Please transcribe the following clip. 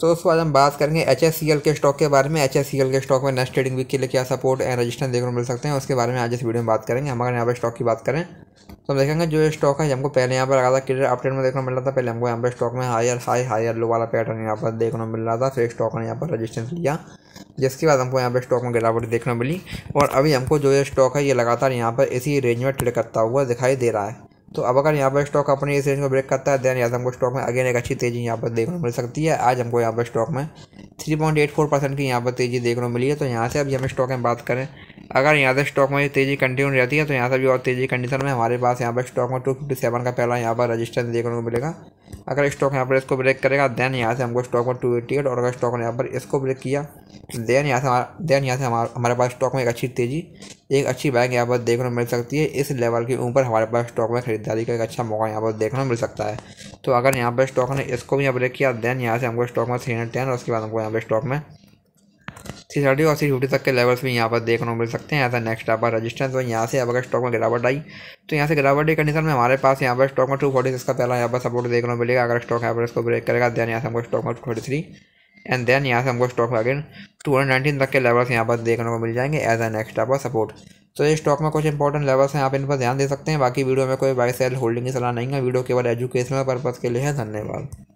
तो उसके बाद हम बात करेंगे एच के स्टॉक के बारे में एच के स्टॉक में नेक्स्ट ट्रेडिंग वीक के लिए क्या सपोर्ट एंड रजिस्टेंस देखने को मिल सकते हैं उसके बारे में आज इस वीडियो में बात करेंगे हम अगर यहाँ पर स्टॉक की बात करें तो हम देखेंगे जो स्टॉक है हमको पहले यहाँ पर लगा था क्लियर अपडेट में देखने को मिल रहा था पहले हमको यहाँ पर स्टॉक में हायर हाई हायर लो वाला पैटर्न यहाँ पर देखने को मिल रहा था फिर स्टॉक ने यहाँ पर रजिस्टेंस लिया जिसके बाद हमको यहाँ पर स्टॉक में गिरावट देखने को मिली और अभी हमको जो ये स्टॉक है ये लगातार यहाँ पर इसी रेंज में ट्रेड करता हुआ दिखाई दे रहा है तो अब अगर यहाँ पर स्टॉक अपने इस रेंज को ब्रेक करता है देन यहाँ हमको स्टॉक में अगेन एक अच्छी तेज़ी यहाँ पर देखने को मिल सकती है आज हमको यहाँ पर स्टॉक में 3.84 परसेंट की यहाँ पर तेज़ी देखने को मिली है तो यहाँ से अभी हम स्टॉक में बात करें अगर यहाँ से स्टॉक में तेज़ी कंटिन्यू रहती है तो यहाँ से भी और तेज़ी कंडीशन में हमारे पास यहाँ पर स्टॉक में टू फिफ्टी सेवन का पहला यहाँ पर रजिस्टेंस देखने को मिलेगा अगर स्टॉक यहाँ पर इसको ब्रेक करेगा देन यहाँ से हमको स्टॉक में टू एट्टी एट और अगर स्टॉक ने यहाँ पर इसको ब्रेक किया देन यहाँ से हमारा देन यहाँ से हमारा हमारे पास स्टॉक में एक अच्छी तेज़ी एक अच्छी बाइक यहाँ पर देखने को मिल सकती है इस लेवल के ऊपर हमारे पास स्टॉक में खरीदारी का एक अच्छा मौका यहाँ पर देखने को मिल सकता है तो अगर यहाँ पर स्टॉक ने इसको भी यहाँ ब्रेक किया देन यहाँ से हमको स्टॉक में थ्री हंड्रेड टेन और उसके बाद हमको यहाँ पर स्टॉक में थ्री थर्टी और थ्री फिफ्टी तक के लेवल्स भी यहाँ पर देखने को मिल सकते हैं ऐसा नेक्स्ट आप रजिस्टेंस और यहाँ से अब अगर स्टॉक में गिरावट आई तो यहाँ से गिरावट की कंडीशन में हमारे पास यहाँ पर स्टॉक में टू फोर्टी का पहला यहाँ पर सपोर्ट देखने को मिलेगा अगर स्टॉक यहाँ पर इसको ब्रेक करेगा देन यहाँ से हमको स्टॉक में two forty three and then यहाँ से हमको stock again two hundred nineteen तक के लेवल्स यहाँ पर देखने को मिल जाएंगे एज एन एक्स्ट्रा आप सपोर्ट तो ये स्टॉक में कुछ इंपॉर्टेंट लेवल्स हैं आप इन पर ध्यान दे सकते हैं बाकी वीडियो में कोई बाई सेल होल्डिंग की सलाह नहीं है वीडियो केवल एजुकेशनल पर्पज़ के लिए है धन्यवाद